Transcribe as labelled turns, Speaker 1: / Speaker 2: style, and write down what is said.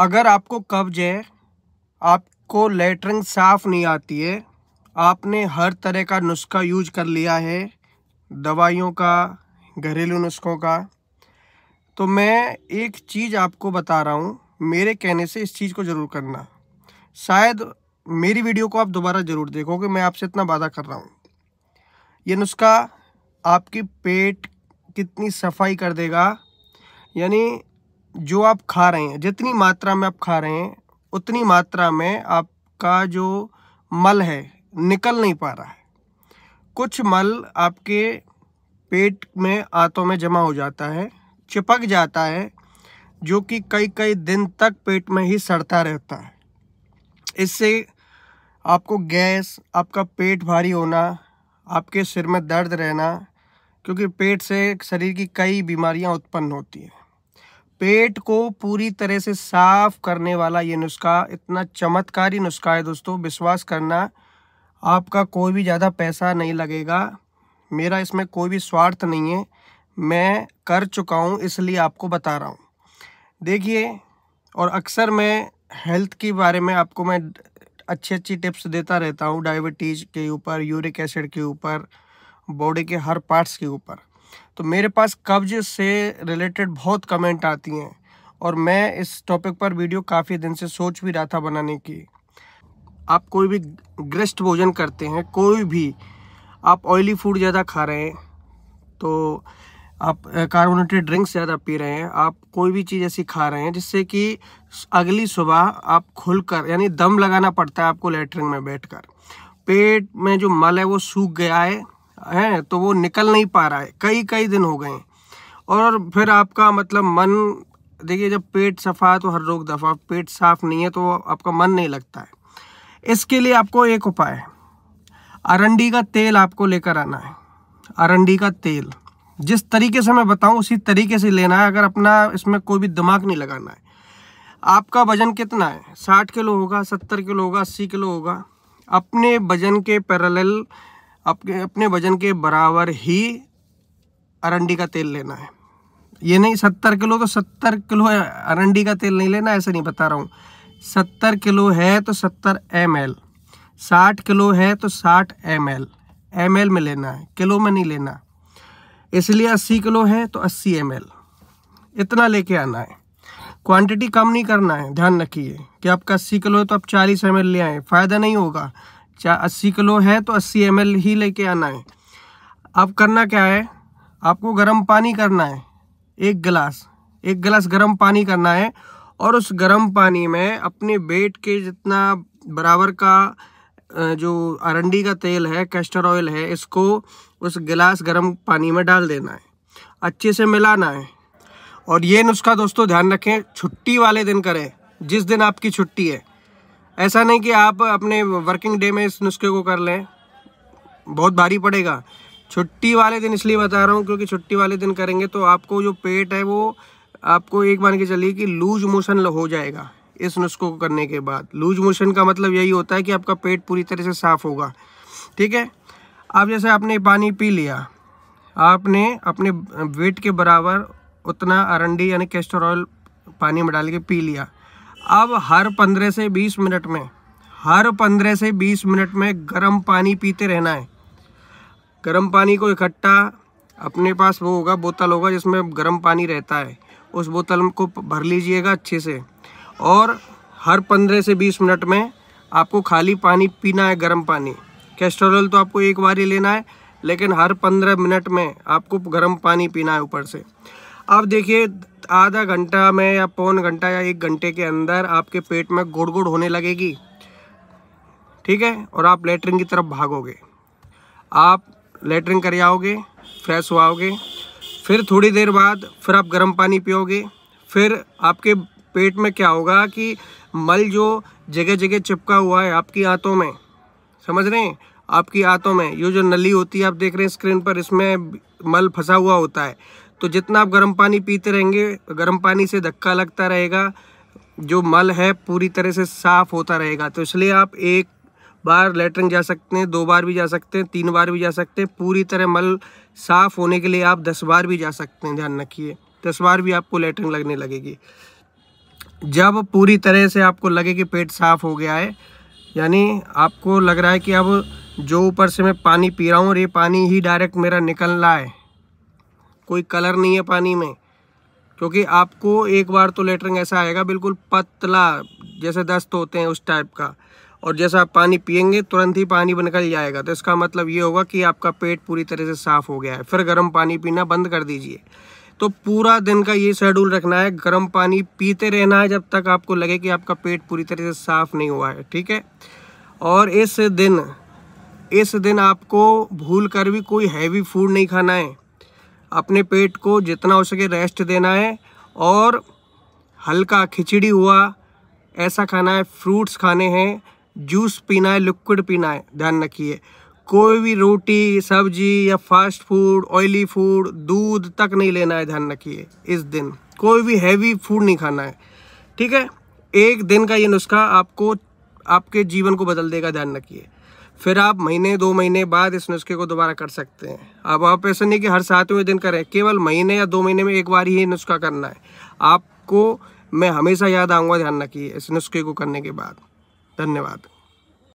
Speaker 1: अगर आपको कब्ज है आपको लेटरिंग साफ नहीं आती है आपने हर तरह का नुस्खा यूज कर लिया है दवाइयों का घरेलू नुस्खों का तो मैं एक चीज़ आपको बता रहा हूँ मेरे कहने से इस चीज़ को ज़रूर करना शायद मेरी वीडियो को आप दोबारा ज़रूर देखोगे मैं आपसे इतना वादा कर रहा हूँ ये नुस्खा आपकी पेट कितनी सफाई कर देगा यानी जो आप खा रहे हैं जितनी मात्रा में आप खा रहे हैं उतनी मात्रा में आपका जो मल है निकल नहीं पा रहा है कुछ मल आपके पेट में आंतों में जमा हो जाता है चिपक जाता है जो कि कई कई दिन तक पेट में ही सड़ता रहता है इससे आपको गैस आपका पेट भारी होना आपके सिर में दर्द रहना क्योंकि पेट से शरीर की कई बीमारियां उत्पन्न होती हैं पेट को पूरी तरह से साफ करने वाला ये नुस्खा इतना चमत्कारी नुस्खा है दोस्तों विश्वास करना आपका कोई भी ज़्यादा पैसा नहीं लगेगा मेरा इसमें कोई भी स्वार्थ नहीं है मैं कर चुका हूँ इसलिए आपको बता रहा हूँ देखिए और अक्सर मैं हेल्थ के बारे में आपको मैं अच्छी अच्छी टिप्स देता रहता हूँ डायबिटीज़ के ऊपर यूरिक एसिड के ऊपर बॉडी के हर पार्ट्स के ऊपर तो मेरे पास कब्ज से रिलेटेड बहुत कमेंट आती हैं और मैं इस टॉपिक पर वीडियो काफ़ी दिन से सोच भी रहा था बनाने की आप कोई भी ग्रस्त भोजन करते हैं कोई भी आप ऑयली फूड ज़्यादा खा रहे हैं तो आप कार्बोनेटेड ड्रिंक्स ज़्यादा पी रहे हैं आप कोई भी चीज़ ऐसी खा रहे हैं जिससे कि अगली सुबह आप खुलकर यानी दम लगाना पड़ता है आपको लेटरिन में बैठकर पेट में जो मल है वो सूख गया है है तो वो निकल नहीं पा रहा है कई कई दिन हो गए और फिर आपका मतलब मन देखिए जब पेट सफ़ा है तो हर रोग दफ़ा पेट साफ नहीं है तो आपका मन नहीं लगता है इसके लिए आपको एक उपाय है अरंडी का तेल आपको लेकर आना है अरंडी का तेल जिस तरीके से मैं बताऊं उसी तरीके से लेना है अगर अपना इसमें कोई भी दिमाग नहीं लगाना है आपका वजन कितना है साठ किलो होगा सत्तर किलो होगा अस्सी किलो होगा अपने वजन के पैरल आपके अपने वजन के बराबर ही अरंडी का तेल लेना है ये नहीं सत्तर किलो तो सत्तर किलो अरंडी का तेल नहीं लेना ऐसे नहीं बता रहा हूँ सत्तर किलो है तो सत्तर एम एल साठ किलो है तो साठ एम एल एम एल में लेना है किलो में नहीं लेना इसलिए अस्सी किलो है तो अस्सी एम एल इतना लेके आना है क्वांटिटी कम नहीं करना है ध्यान रखिए कि आपका अस्सी किलो है तो आप चालीस एम एल ले आएँ फ़ायदा नहीं होगा चाहे अस्सी किलो है तो अस्सी एम ही लेके आना है अब करना क्या है आपको गर्म पानी करना है एक गिलास एक गिलास गर्म पानी करना है और उस गर्म पानी में अपने वेट के जितना बराबर का जो अरंडी का तेल है कैस्टर ऑयल है इसको उस गिलास गर्म पानी में डाल देना है अच्छे से मिलाना है और ये नुस्खा दोस्तों ध्यान रखें छुट्टी वाले दिन करें जिस दिन आपकी छुट्टी है ऐसा नहीं कि आप अपने वर्किंग डे में इस नुस्खे को कर लें बहुत भारी पड़ेगा छुट्टी वाले दिन इसलिए बता रहा हूँ क्योंकि छुट्टी वाले दिन करेंगे तो आपको जो पेट है वो आपको एक मान के चलिए कि लूज मोशन हो जाएगा इस नुस्खों को करने के बाद लूज मोशन का मतलब यही होता है कि आपका पेट पूरी तरह से साफ़ होगा ठीक है आप जैसे आपने पानी पी लिया आपने अपने वेट के बराबर उतना अरंडी यानी कैस्टर ऑयल पानी में डाल के पी लिया अब हर पंद्रह से बीस मिनट में हर पंद्रह से बीस मिनट में गर्म पानी पीते रहना है गर्म पानी को इकट्ठा अपने पास वो होगा बोतल होगा जिसमें गर्म पानी रहता है उस बोतल को भर लीजिएगा अच्छे से और हर पंद्रह से बीस मिनट में आपको खाली पानी पीना है गर्म पानी कैस्ट्रोल तो आपको एक बार ही लेना है लेकिन हर पंद्रह मिनट में आपको गर्म पानी पीना है ऊपर से आप देखिए आधा घंटा में या पौन घंटा या एक घंटे के अंदर आपके पेट में गुड़ गुड़ होने लगेगी ठीक है और आप लेटरिन की तरफ भागोगे आप लेटरिन कर आओगे फ्रेश हुआओगे फिर थोड़ी देर बाद फिर आप गर्म पानी पियोगे फिर आपके पेट में क्या होगा कि मल जो जगह जगह चिपका हुआ है आपकी आंतों में समझ रहे हैं आपकी आंतों में ये जो नली होती है आप देख रहे हैं स्क्रीन पर इसमें मल फंसा हुआ होता है तो जितना आप गर्म पानी पीते रहेंगे गर्म पानी से धक्का लगता रहेगा जो मल है पूरी तरह से साफ़ होता रहेगा तो इसलिए आप एक बार लेटरिन जा सकते हैं दो बार भी जा सकते हैं तीन बार भी जा सकते हैं पूरी तरह मल साफ़ होने के लिए आप दस बार भी जा सकते हैं ध्यान रखिए दस बार भी आपको लेटरिन लगने लगेगी जब पूरी तरह से आपको लगे कि पेट साफ़ हो गया है यानी आपको लग रहा है कि अब जो ऊपर से मैं पानी पी रहा हूँ और ये पानी ही डायरेक्ट मेरा निकल रहा है कोई कलर नहीं है पानी में क्योंकि आपको एक बार तो लेटरिंग ऐसा आएगा बिल्कुल पतला जैसे दस्त होते हैं उस टाइप का और जैसा आप पानी पियेंगे तुरंत ही पानी निकल जाएगा तो इसका मतलब ये होगा कि आपका पेट पूरी तरह से साफ़ हो गया है फिर गर्म पानी पीना बंद कर दीजिए तो पूरा दिन का ये शेड्यूल रखना है गर्म पानी पीते रहना है जब तक आपको लगे कि आपका पेट पूरी तरह से साफ़ नहीं हुआ है ठीक है और इस दिन इस दिन आपको भूल कर भी कोई हैवी फूड नहीं खाना है अपने पेट को जितना हो सके रेस्ट देना है और हल्का खिचड़ी हुआ ऐसा खाना है फ्रूट्स खाने हैं जूस पीना है लिक्विड पीना है ध्यान रखिए कोई भी रोटी सब्जी या फास्ट फूड ऑयली फूड दूध तक नहीं लेना है ध्यान रखिए इस दिन कोई भी हैवी फूड नहीं खाना है ठीक है एक दिन का ये नुस्खा आपको आपके जीवन को बदल देगा ध्यान रखिए फिर आप महीने दो महीने बाद इस नुस्खे को दोबारा कर सकते हैं अब आप ऐसा नहीं कि हर सातवें दिन करें केवल महीने या दो महीने में एक बार ही नुस्खा करना है आपको मैं हमेशा याद आऊँगा ध्यान रखिए इस नुस्खे को करने के बाद धन्यवाद